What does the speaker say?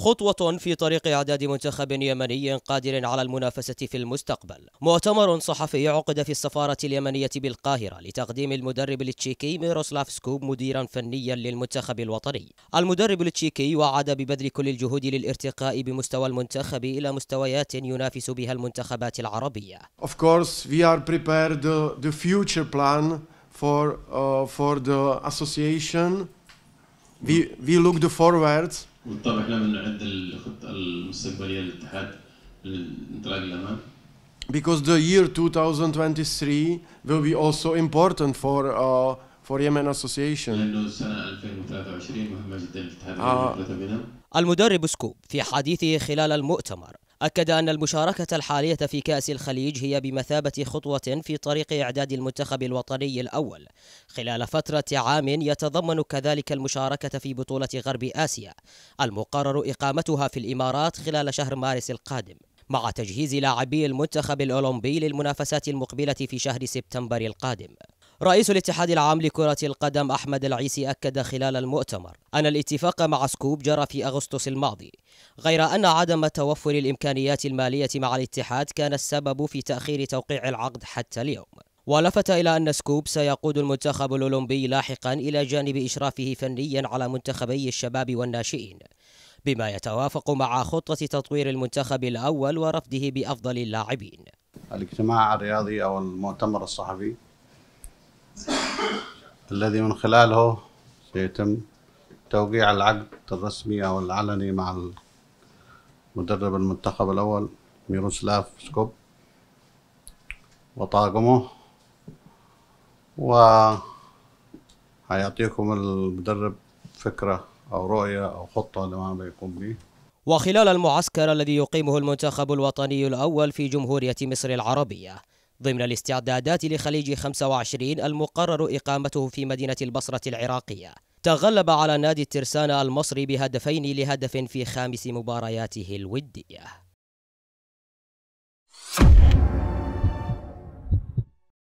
خطوة في طريق إعداد منتخب يمني قادر على المنافسة في المستقبل مؤتمر صحفي عقد في السفارة اليمنية بالقاهرة لتقديم المدرب التشيكي ميروسلاف سكوب مديرا فنيا للمنتخب الوطني المدرب التشيكي وعد ببذل كل الجهود للارتقاء بمستوى المنتخب إلى مستويات ينافس بها المنتخبات العربية Of course we are prepared the future plan for, uh, for the association we we looked forward بالطبع احنا بنعد الخطه المستقبليه للاتحاد للانطلاق للامام because the year 2023 will be also important for uh, for Yemen Association. لأنه 2023 مهمة جدا للاتحاد آه. المدرب سكوب في حديثه خلال المؤتمر أكد أن المشاركة الحالية في كأس الخليج هي بمثابة خطوة في طريق إعداد المنتخب الوطني الأول خلال فترة عام يتضمن كذلك المشاركة في بطولة غرب آسيا المقرر إقامتها في الإمارات خلال شهر مارس القادم مع تجهيز لاعبي المنتخب الأولمبي للمنافسات المقبلة في شهر سبتمبر القادم رئيس الاتحاد العام لكرة القدم أحمد العيسي أكد خلال المؤتمر أن الاتفاق مع سكوب جرى في أغسطس الماضي غير أن عدم توفر الإمكانيات المالية مع الاتحاد كان السبب في تأخير توقيع العقد حتى اليوم ولفت إلى أن سكوب سيقود المنتخب الأولمبي لاحقا إلى جانب إشرافه فنيا على منتخبي الشباب والناشئين بما يتوافق مع خطة تطوير المنتخب الأول ورفده بأفضل اللاعبين الاجتماع الرياضي أو المؤتمر الصحفي الذي من خلاله سيتم توقيع العقد الرسمي أو العلني مع مدرب المنتخب الأول ميروسلاف سكوب وطاقمه و هيعطيكم المدرب فكرة أو رؤية أو خطة لما بيقوم به وخلال المعسكر الذي يقيمه المنتخب الوطني الأول في جمهورية مصر العربية ضمن الاستعدادات لخليج 25 المقرر إقامته في مدينة البصرة العراقية تغلب على نادي الترسانة المصري بهدفين لهدف في خامس مبارياته الوديه